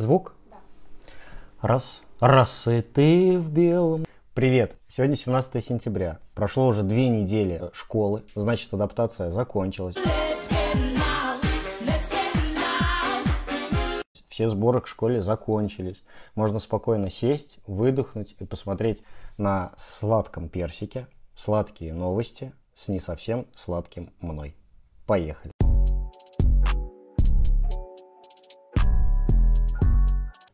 Звук? Да. Раз. Раз и ты в белом. Привет! Сегодня 17 сентября. Прошло уже две недели школы, значит адаптация закончилась. Все сборы к школе закончились. Можно спокойно сесть, выдохнуть и посмотреть на сладком персике сладкие новости с не совсем сладким мной. Поехали!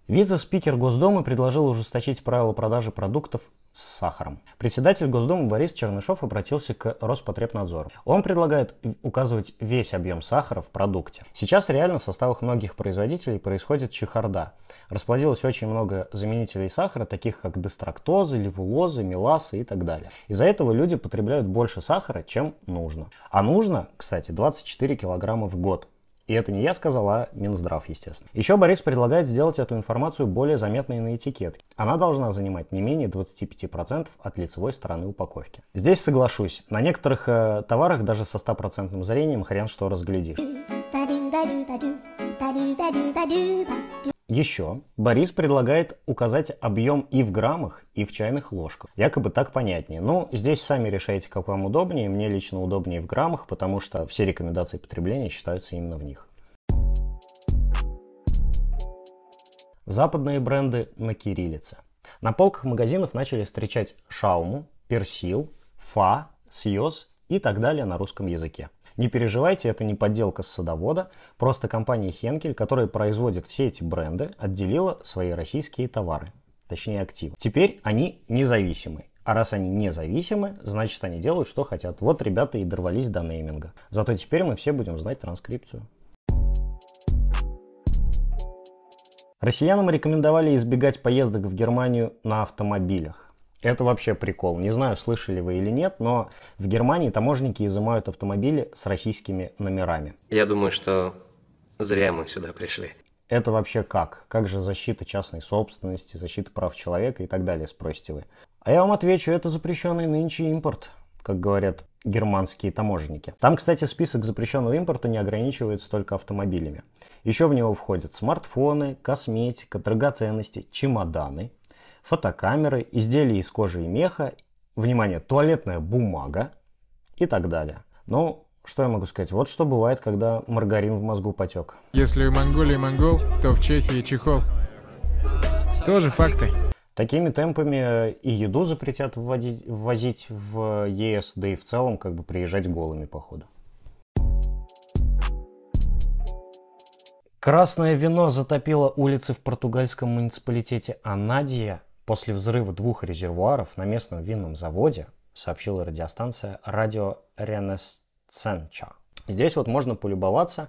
Вице-спикер Госдумы предложил ужесточить правила продажи продуктов с сахаром. Председатель Госдумы Борис Чернышов обратился к Роспотребнадзору. Он предлагает указывать весь объем сахара в продукте. Сейчас реально в составах многих производителей происходит чехарда. Расплодилось очень много заменителей сахара, таких как дестрактозы, левулозы, меласы и так далее. Из-за этого люди потребляют больше сахара, чем нужно. А нужно, кстати, 24 килограмма в год и это не я сказал, а Минздрав, естественно. Еще Борис предлагает сделать эту информацию более заметной на этикетке. Она должна занимать не менее 25% от лицевой стороны упаковки. Здесь соглашусь. На некоторых э, товарах даже со 100% зрением хрен что разглядишь. Еще Борис предлагает указать объем и в граммах, и в чайных ложках. Якобы так понятнее. Но ну, здесь сами решаете, как вам удобнее. Мне лично удобнее в граммах, потому что все рекомендации потребления считаются именно в них. Западные бренды на кириллице. На полках магазинов начали встречать шауму, персил, фа, сьоз и так далее на русском языке. Не переживайте, это не подделка с садовода, просто компания Хенкель, которая производит все эти бренды, отделила свои российские товары, точнее активы. Теперь они независимы. А раз они независимы, значит они делают, что хотят. Вот ребята и дорвались до нейминга. Зато теперь мы все будем знать транскрипцию. Россиянам рекомендовали избегать поездок в Германию на автомобилях. Это вообще прикол. Не знаю, слышали вы или нет, но в Германии таможенники изымают автомобили с российскими номерами. Я думаю, что зря мы сюда пришли. Это вообще как? Как же защита частной собственности, защита прав человека и так далее, спросите вы. А я вам отвечу, это запрещенный нынче импорт, как говорят германские таможенники. Там, кстати, список запрещенного импорта не ограничивается только автомобилями. Еще в него входят смартфоны, косметика, драгоценности, чемоданы, фотокамеры, изделия из кожи и меха, внимание, туалетная бумага и так далее. Но что я могу сказать? Вот что бывает, когда маргарин в мозгу потек. Если в Монголии монгол, то в Чехии чехол. Тоже факты. Такими темпами э, и еду запретят вводить, ввозить в ЕС, да и в целом как бы приезжать голыми походу. Красное вино затопило улицы в португальском муниципалитете Анадия, После взрыва двух резервуаров на местном винном заводе, сообщила радиостанция «Радио Ренесценча». Здесь вот можно полюбоваться,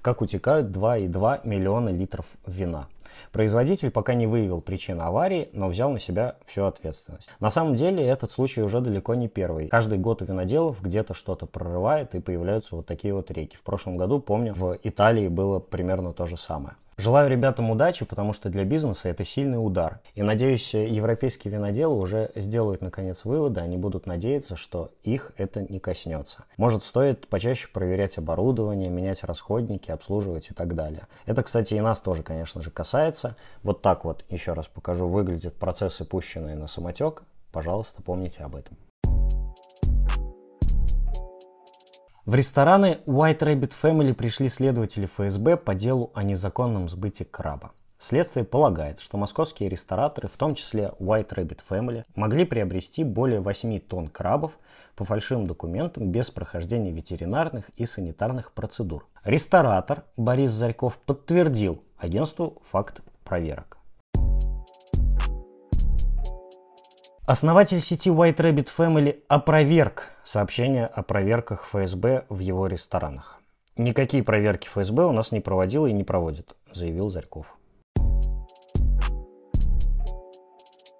как утекают 2,2 миллиона литров вина. Производитель пока не выявил причин аварии, но взял на себя всю ответственность. На самом деле этот случай уже далеко не первый. Каждый год у виноделов где-то что-то прорывает и появляются вот такие вот реки. В прошлом году, помню, в Италии было примерно то же самое. Желаю ребятам удачи, потому что для бизнеса это сильный удар. И надеюсь, европейские виноделы уже сделают наконец выводы, они будут надеяться, что их это не коснется. Может, стоит почаще проверять оборудование, менять расходники, обслуживать и так далее. Это, кстати, и нас тоже, конечно же, касается. Вот так вот, еще раз покажу, выглядят процессы, пущенные на самотек. Пожалуйста, помните об этом. В рестораны White Rabbit Family пришли следователи ФСБ по делу о незаконном сбыте краба. Следствие полагает, что московские рестораторы, в том числе White Rabbit Family, могли приобрести более 8 тонн крабов по фальшивым документам без прохождения ветеринарных и санитарных процедур. Ресторатор Борис Зарьков подтвердил агентству факт проверок. Основатель сети White Rabbit Family опроверг сообщение о проверках ФСБ в его ресторанах. «Никакие проверки ФСБ у нас не проводила и не проводит», заявил Зарьков.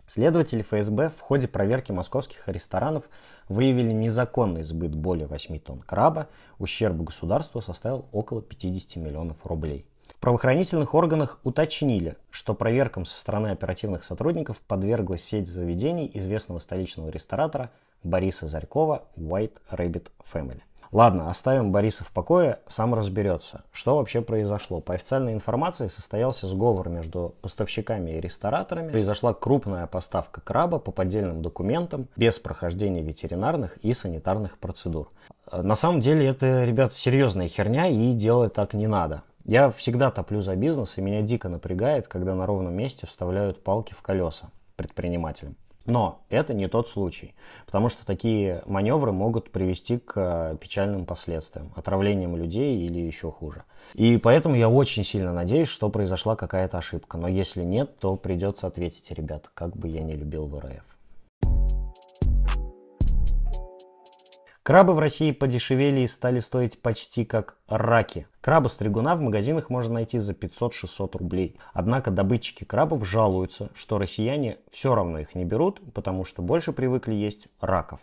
Следователи ФСБ в ходе проверки московских ресторанов выявили незаконный сбыт более 8 тонн краба, ущерб государству составил около 50 миллионов рублей – в правоохранительных органах уточнили, что проверкам со стороны оперативных сотрудников подверглась сеть заведений известного столичного ресторатора Бориса Зарькова White Rabbit Family. Ладно, оставим Бориса в покое, сам разберется, что вообще произошло. По официальной информации состоялся сговор между поставщиками и рестораторами. Произошла крупная поставка краба по поддельным документам, без прохождения ветеринарных и санитарных процедур. Э, на самом деле это, ребят, серьезная херня и делать так не надо. Я всегда топлю за бизнес, и меня дико напрягает, когда на ровном месте вставляют палки в колеса предпринимателям. Но это не тот случай, потому что такие маневры могут привести к э, печальным последствиям, отравлениям людей или еще хуже. И поэтому я очень сильно надеюсь, что произошла какая-то ошибка. Но если нет, то придется ответить, ребят, как бы я не любил ВРФ. Крабы в России подешевели и стали стоить почти как раки. Краба стригуна в магазинах можно найти за 500-600 рублей. Однако добытчики крабов жалуются, что россияне все равно их не берут, потому что больше привыкли есть раков.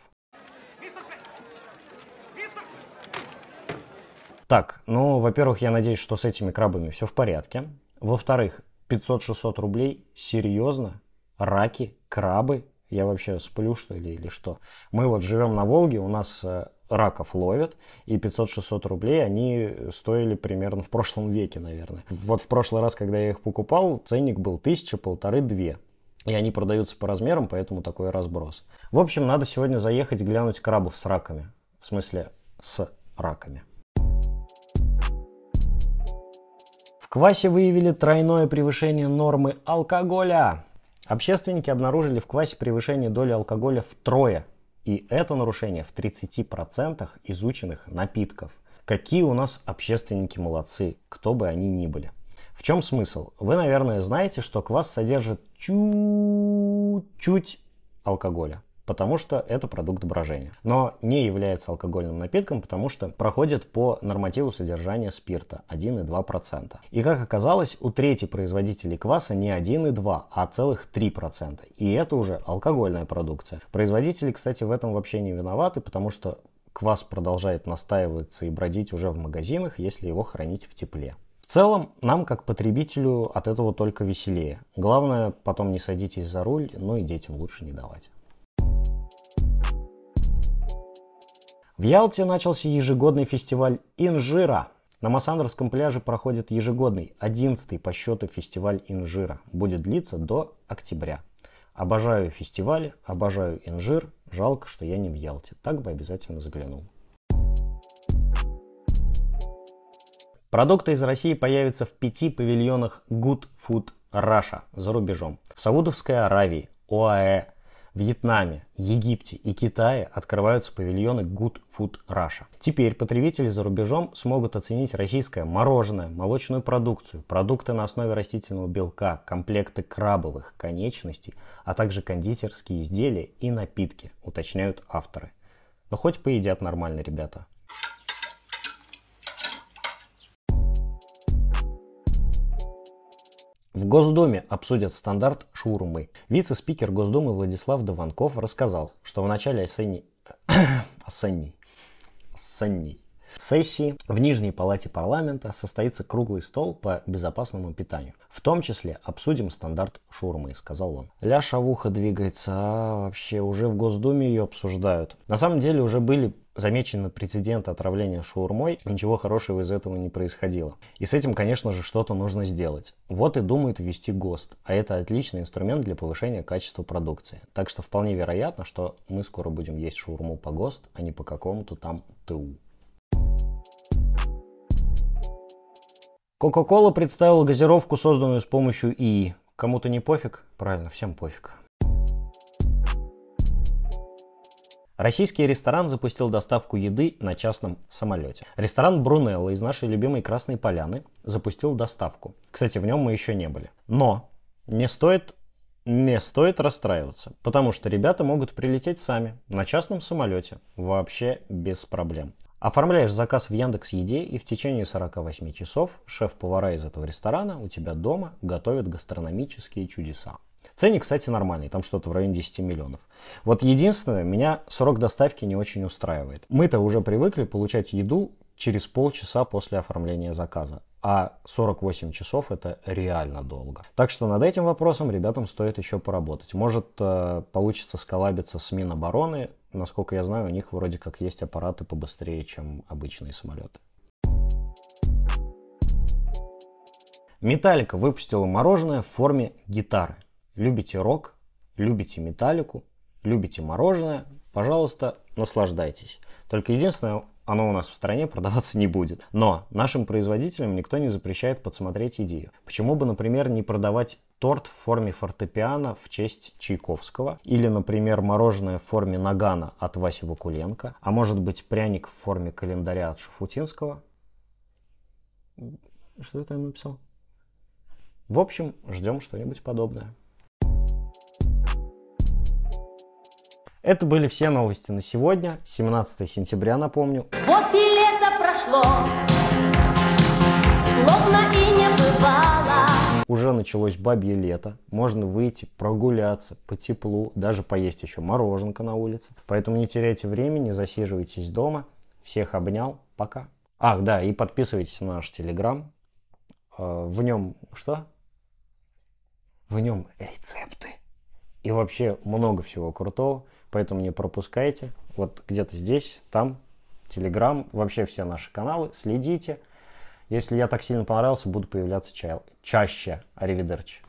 Так, ну, во-первых, я надеюсь, что с этими крабами все в порядке. Во-вторых, 500-600 рублей? Серьезно? Раки? Крабы? я вообще сплю, что ли, или что. Мы вот живем на Волге, у нас э, раков ловят, и 500-600 рублей они стоили примерно в прошлом веке, наверное. Вот в прошлый раз, когда я их покупал, ценник был тысяча, полторы, две. И они продаются по размерам, поэтому такой разброс. В общем, надо сегодня заехать глянуть крабов с раками. В смысле, с раками. В квасе выявили тройное превышение нормы алкоголя. Общественники обнаружили в квасе превышение доли алкоголя втрое, и это нарушение в 30% изученных напитков. Какие у нас общественники молодцы, кто бы они ни были. В чем смысл? Вы, наверное, знаете, что квас содержит чуть-чуть алкоголя потому что это продукт брожения. Но не является алкогольным напитком, потому что проходит по нормативу содержания спирта 1,2%. И как оказалось, у трети производителей кваса не 1,2, а целых 3%. И это уже алкогольная продукция. Производители, кстати, в этом вообще не виноваты, потому что квас продолжает настаиваться и бродить уже в магазинах, если его хранить в тепле. В целом, нам как потребителю от этого только веселее. Главное, потом не садитесь за руль, ну и детям лучше не давать. В Ялте начался ежегодный фестиваль «Инжира». На Массандровском пляже проходит ежегодный, 11 по счету фестиваль «Инжира». Будет длиться до октября. Обожаю фестивали, обожаю инжир. Жалко, что я не в Ялте. Так бы обязательно заглянул. Продукты из России появятся в пяти павильонах Good Food Russia за рубежом. В Саудовской Аравии, ОАЭ, Вьетнаме, Египте и Китае открываются павильоны Good Food Russia. Теперь потребители за рубежом смогут оценить российское мороженое, молочную продукцию, продукты на основе растительного белка, комплекты крабовых конечностей, а также кондитерские изделия и напитки, уточняют авторы. Но хоть поедят нормально ребята. В Госдуме обсудят стандарт шаурмы. Вице-спикер Госдумы Владислав Дованков рассказал, что в начале осенней... осенней... осенней сессии в Нижней Палате парламента состоится круглый стол по безопасному питанию. В том числе обсудим стандарт шурмы, сказал он. Ля шавуха двигается, а вообще уже в Госдуме ее обсуждают. На самом деле уже были замечены прецеденты отравления шаурмой, ничего хорошего из этого не происходило. И с этим, конечно же, что-то нужно сделать. Вот и думают ввести ГОСТ, а это отличный инструмент для повышения качества продукции. Так что вполне вероятно, что мы скоро будем есть шаурму по ГОСТ, а не по какому-то там ТУ. Coca-Cola представила газировку, созданную с помощью ИИ. Кому-то не пофиг? Правильно, всем пофиг. Российский ресторан запустил доставку еды на частном самолете. Ресторан Брунелла из нашей любимой Красной Поляны запустил доставку. Кстати, в нем мы еще не были. Но не стоит не стоит расстраиваться, потому что ребята могут прилететь сами на частном самолете вообще без проблем. Оформляешь заказ в Яндекс Еде и в течение 48 часов шеф-повара из этого ресторана у тебя дома готовят гастрономические чудеса. Ценник, кстати, нормальный, там что-то в районе 10 миллионов. Вот единственное, меня срок доставки не очень устраивает. Мы-то уже привыкли получать еду через полчаса после оформления заказа, а 48 часов это реально долго. Так что над этим вопросом ребятам стоит еще поработать. Может э, получится сколабиться с Минобороны, насколько я знаю, у них вроде как есть аппараты побыстрее, чем обычные самолеты. Металлика выпустила мороженое в форме гитары. Любите рок, любите металлику, любите мороженое, пожалуйста, наслаждайтесь. Только единственное, оно у нас в стране продаваться не будет. Но нашим производителям никто не запрещает подсмотреть идею. Почему бы, например, не продавать торт в форме фортепиано в честь Чайковского, или, например, мороженое в форме нагана от Васи Вакуленко, а может быть пряник в форме календаря от Шуфутинского. Что это я написал? В общем, ждем что-нибудь подобное. Это были все новости на сегодня, 17 сентября, напомню. Вот и лето прошло, словно и не уже началось бабье лето, можно выйти, прогуляться по теплу, даже поесть еще мороженка на улице. Поэтому не теряйте времени, засиживайтесь дома. Всех обнял, пока. Ах, да, и подписывайтесь на наш телеграм. Э, в нем что? В нем рецепты. И вообще много всего крутого, поэтому не пропускайте. Вот где-то здесь, там, телеграм, вообще все наши каналы, следите. Если я так сильно понравился, буду появляться ча- чаще. Аривидерчи.